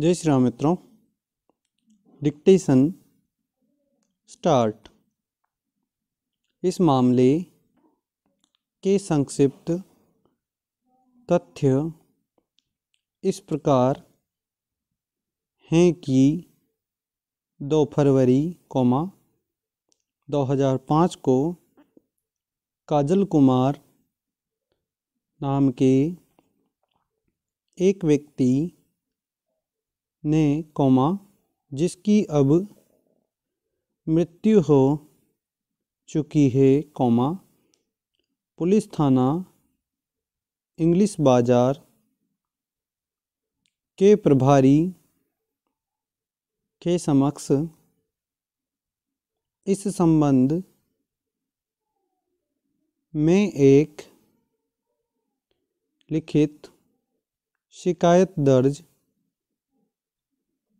जय श्री राम मित्रों dictation start इस मामले के संक्षिप्त तथ्य इस प्रकार हैं कि दो फरवरी कोमा 2005 को काजल कुमार नाम के एक व्यक्ति ने कौमा जिसकी अब मृत्यु हो चुकी है कौमा पुलिस थाना इंग्लिश बाजार के प्रभारी के समक्ष इस संबंध में एक लिखित शिकायत दर्ज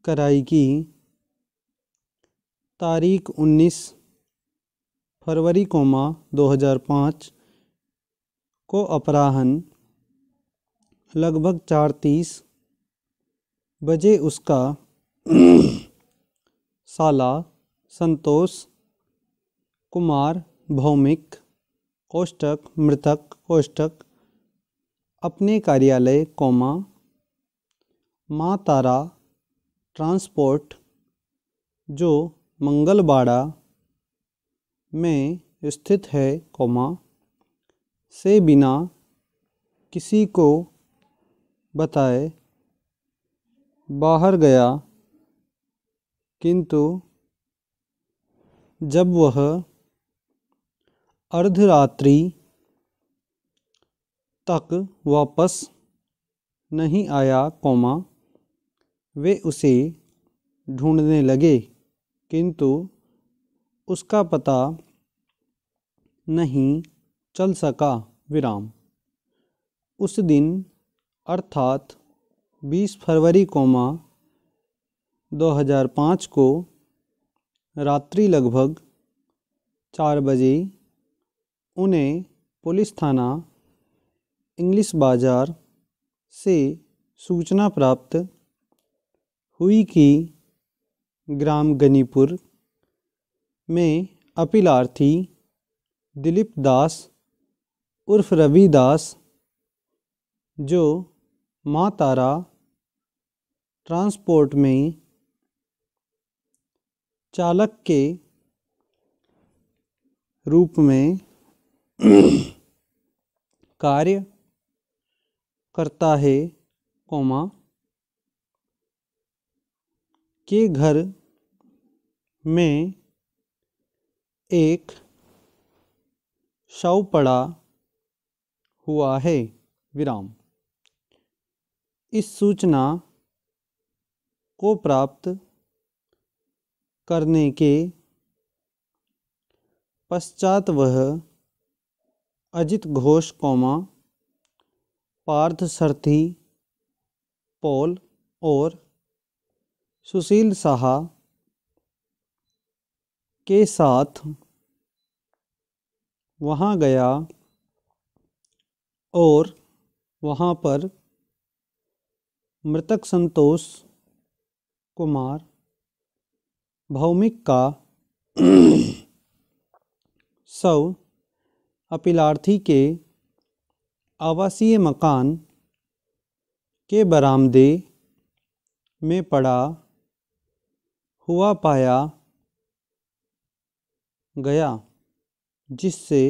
कराई की तारीख 19 फरवरी कोमा 2005 को अपराहन लगभग चार तीस बजे उसका साला संतोष कुमार भौमिक कोष्टक मृतक कोष्टक अपने कार्यालय कोमा माँ तारा ट्रांसपोर्ट जो मंगलबाड़ा में स्थित है कोमा से बिना किसी को बताए बाहर गया किंतु जब वह अर्धरात्रि तक वापस नहीं आया कोमा वे उसे ढूंढने लगे किंतु उसका पता नहीं चल सका विराम उस दिन अर्थात 20 फरवरी कोमा 2005 को रात्रि लगभग चार बजे उन्हें पुलिस थाना इंग्लिश बाज़ार से सूचना प्राप्त हुई कि ग्राम गनीपुर में अपिलार्थी दिलीप दास उर्फ रवि दास जो माँ तारा ट्रांसपोर्ट में चालक के रूप में कार्य करता है कोमा के घर में एक शव पड़ा हुआ है विराम इस सूचना को प्राप्त करने के पश्चात वह अजित घोष कौमा पार्थ सरथी पॉल और सुशील साहा के साथ वहाँ गया और वहाँ पर मृतक संतोष कुमार भौमिक का सौ अपिलार्थी के आवासीय मकान के बरामदे में पड़ा हुआ पाया गया जिससे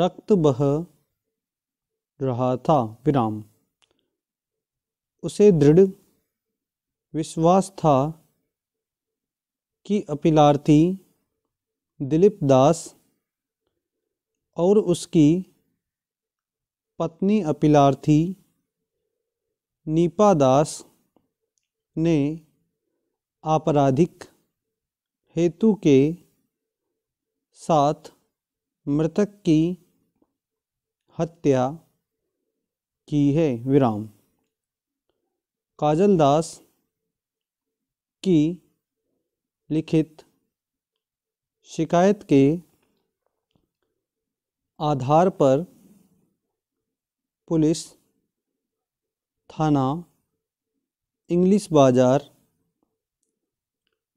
रक्त बह रहा था विराम उसे दृढ़ विश्वास था कि अपिलार्थी दिलीप दास और उसकी पत्नी अपिलार्थी नीपा दास ने आपराधिक हेतु के साथ मृतक की हत्या की है विराम काजल दास की लिखित शिकायत के आधार पर पुलिस थाना इंग्लिश बाज़ार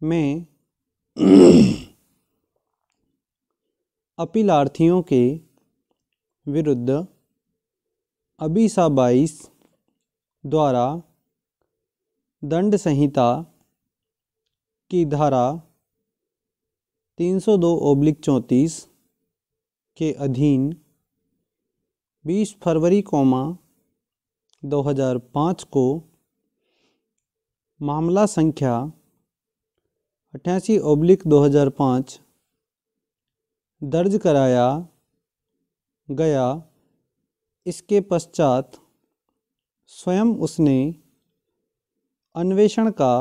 में अपीलार्थियों के विरुद्ध अबीसा बाईस द्वारा दंड संहिता की धारा 302 ओब्लिक चौंतीस के अधीन 20 फरवरी कोमा 2005 को मामला संख्या अठासी ओब्लिक 2005 दर्ज कराया गया इसके पश्चात स्वयं उसने अन्वेषण का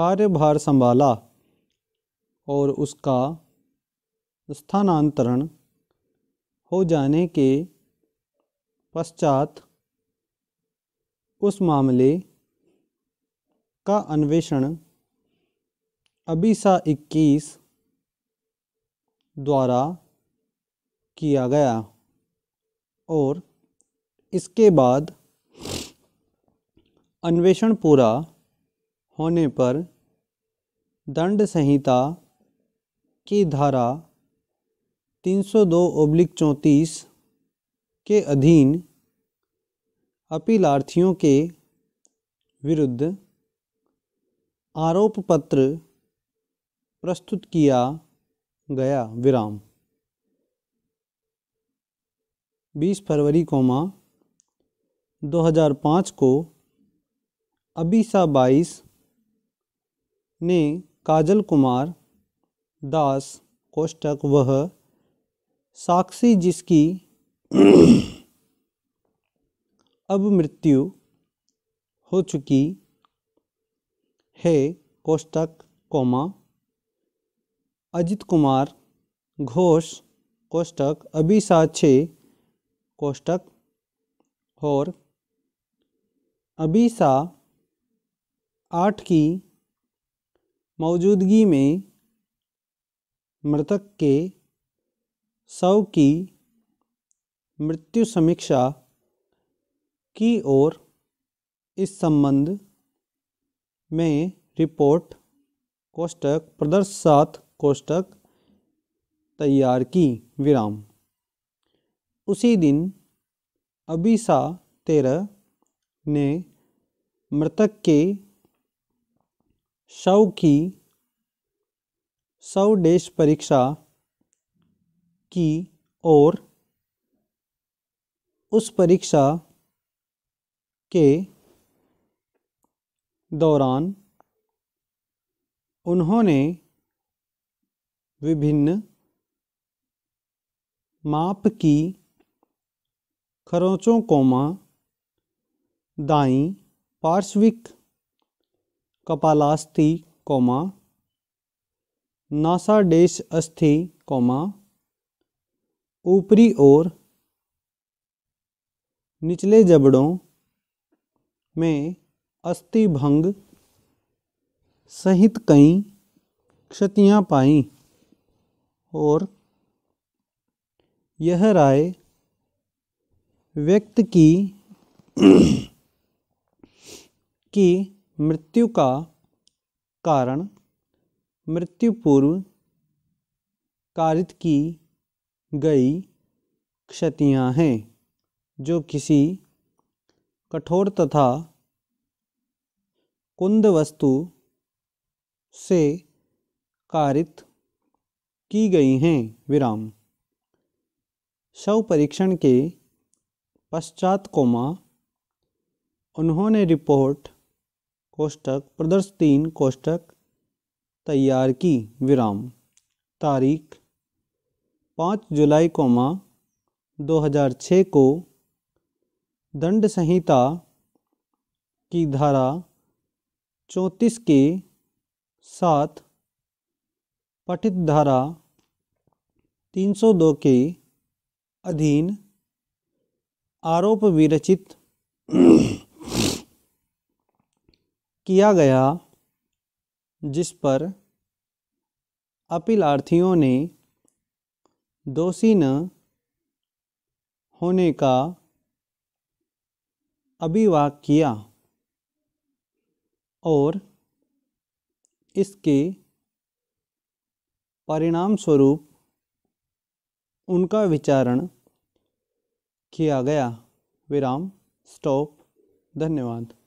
कार्यभार संभाला और उसका स्थानांतरण हो जाने के पश्चात उस मामले का अन्वेषण अबीसा 21 द्वारा किया गया और इसके बाद अन्वेषण पूरा होने पर दंड संहिता की धारा 302 ओब्लिक चौंतीस के अधीन अपीलार्थियों के विरुद्ध आरोप पत्र प्रस्तुत किया गया विराम 20 फरवरी हजार पाँच को अबीसा बाईस ने काजल कुमार दास कोष्टक वह साक्षी जिसकी अब मृत्यु हो चुकी है कोष्टक कोमा अजित कुमार घोष कोष्टक अभिसाछे कोष्टक और अभिसा आठ की मौजूदगी में मृतक के शव की मृत्यु समीक्षा की ओर इस संबंध में रिपोर्ट कोष्टक प्रदर्शात साथ कोष्टक तैयार की विराम उसी दिन अबीसा तेरह ने मृतक के शव की शव देश परीक्षा की और उस परीक्षा के दौरान उन्होंने विभिन्न माप की खरोंचों कोमा दाई पार्श्विक कपालास्थि कोमा नासाडेश अस्थि कोमा ऊपरी ओर निचले जबड़ों में अस्थि भंग सहित कई क्षतियाँ पाई और यह राय व्यक्त की कि मृत्यु का कारण मृत्यु पूर्व कारित की गई क्षतियां हैं जो किसी कठोर तथा कुंद वस्तु से कारित की गई हैं विराम शव परीक्षण के पश्चात कोमा उन्होंने रिपोर्ट कोष्टक प्रदर्श तीन कोष्टक तैयार की विराम तारीख पाँच जुलाई कोमा 2006 को दंड संहिता की धारा चौंतीस के साथ पठित धारा 302 के अधीन आरोप विरचित किया गया जिस पर अपीलार्थियों ने दोषी न होने का अभिवाक किया और इसके परिणाम स्वरूप उनका विचारण किया गया विराम स्टॉप धन्यवाद